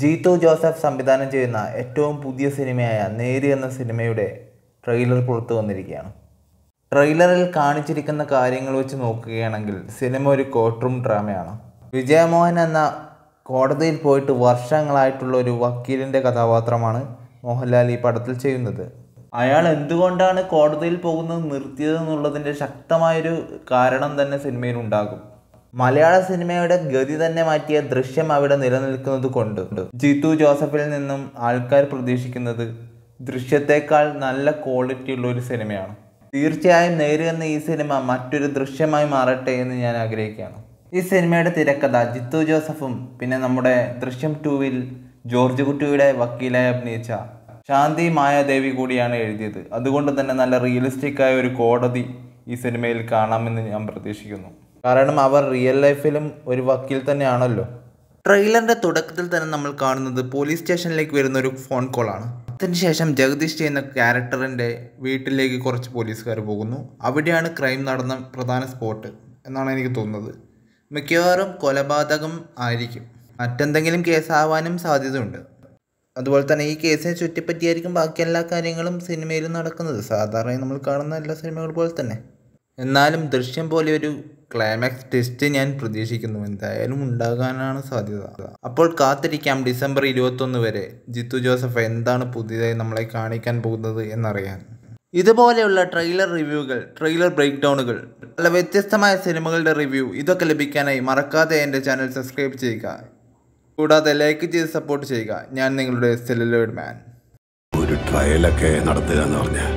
Jeethu Joseph സംവിധാനം ചെയ്യുന്ന ഏറ്റവും പുതിയ സിനിമയായ നേര് എന്ന സിനിമയുടെ ട്രെയിലർ പുറത്തു വന്നിരിക്കുകയാണ് ട്രെയിലറിൽ കാണിച്ചിരിക്കുന്ന കാര്യങ്ങൾ വെച്ച് നോക്കുകയാണെങ്കിൽ സിനിമ ഒരു കോർട്ട്റൂം ഡ്രാമയാണ് വിജയമോഹൻ എന്ന കോടതിയിൽ പോയിട്ട് വർഷങ്ങളായിട്ടുള്ള ഒരു വക്കീലിൻ്റെ കഥാപാത്രമാണ് മോഹൻലാൽ ഈ പടത്തിൽ ചെയ്യുന്നത് അയാൾ എന്തുകൊണ്ടാണ് കോടതിയിൽ പോകുന്നത് നിർത്തിയത് എന്നുള്ളതിൻ്റെ ശക്തമായൊരു കാരണം തന്നെ സിനിമയിൽ ഉണ്ടാകും മലയാള സിനിമയുടെ ഗതി തന്നെ മാറ്റിയ ദൃശ്യം അവിടെ നിലനിൽക്കുന്നത് കൊണ്ട് ജിത്തു ജോസഫിൽ നിന്നും ആൾക്കാർ പ്രതീക്ഷിക്കുന്നത് ദൃശ്യത്തെക്കാൾ നല്ല ക്വാളിറ്റി ഉള്ള ഒരു സിനിമയാണ് തീർച്ചയായും നേരിടുന്ന ഈ സിനിമ മറ്റൊരു ദൃശ്യമായി മാറട്ടെ എന്ന് ഞാൻ ആഗ്രഹിക്കുകയാണ് ഈ സിനിമയുടെ തിരക്കഥ ജിത്തു ജോസഫും പിന്നെ നമ്മുടെ ദൃശ്യം ടൂവിൽ ജോർജ് കുട്ടിയുടെ വക്കീലായി അഭിനയിച്ച ശാന്തി മായാദേവി കൂടിയാണ് എഴുതിയത് അതുകൊണ്ട് തന്നെ നല്ല റിയലിസ്റ്റിക് ആയ ഒരു കോടതി ഈ സിനിമയിൽ കാണാമെന്ന് ഞാൻ പ്രതീക്ഷിക്കുന്നു കാരണം അവർ റിയൽ ലൈഫിലും ഒരു വക്കീൽ തന്നെയാണല്ലോ ട്രെയിലറിന്റെ തുടക്കത്തിൽ തന്നെ നമ്മൾ കാണുന്നത് പോലീസ് സ്റ്റേഷനിലേക്ക് വരുന്ന ഒരു ഫോൺ കോൾ ആണ് അതിനുശേഷം ജഗദീഷ് ചെയ്യുന്ന ക്യാരക്ടറിന്റെ വീട്ടിലേക്ക് കുറച്ച് പോലീസുകാർ പോകുന്നു അവിടെയാണ് ക്രൈം നടന്ന പ്രധാന സ്പോട്ട് എന്നാണ് എനിക്ക് തോന്നുന്നത് മിക്കവാറും കൊലപാതകം ആയിരിക്കും മറ്റെന്തെങ്കിലും കേസാവാനും സാധ്യതയുണ്ട് അതുപോലെ തന്നെ ഈ കേസിനെ ചുറ്റിപ്പറ്റിയായിരിക്കും ബാക്കി എല്ലാ കാര്യങ്ങളും സിനിമയിൽ നടക്കുന്നത് സാധാരണ നമ്മൾ കാണുന്ന എല്ലാ സിനിമകൾ പോലെ തന്നെ എന്നാലും ദൃശ്യം പോലെ ഒരു ക്ലൈമാക്സ് ടെസ്റ്റ് ഞാൻ പ്രതീക്ഷിക്കുന്നു എന്തായാലും ഉണ്ടാകാനാണ് സാധ്യത അപ്പോൾ കാത്തിരിക്കാം ഡിസംബർ ഇരുപത്തൊന്ന് വരെ ജിത്തു ജോസഫ് എന്താണ് പുതിയതായി നമ്മളെ കാണിക്കാൻ പോകുന്നത് എന്നറിയാൻ ഇതുപോലെയുള്ള ട്രെയിലർ റിവ്യൂകൾ ട്രെയിലർ ബ്രേക്ക് ഡൗണുകൾ അല്ല വ്യത്യസ്തമായ സിനിമകളുടെ റിവ്യൂ ഇതൊക്കെ ലഭിക്കാനായി മറക്കാതെ എൻ്റെ ചാനൽ സബ്സ്ക്രൈബ് ചെയ്യുക കൂടാതെ ലൈക്ക് ചെയ്ത് സപ്പോർട്ട് ചെയ്യുക ഞാൻ നിങ്ങളുടെ സെല്ലുലോയിഡ് മാൻ ഒരു ട്രയലൊക്കെ നടത്തുക എന്ന് പറഞ്ഞാൽ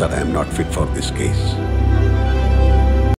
sir I am not fit for this case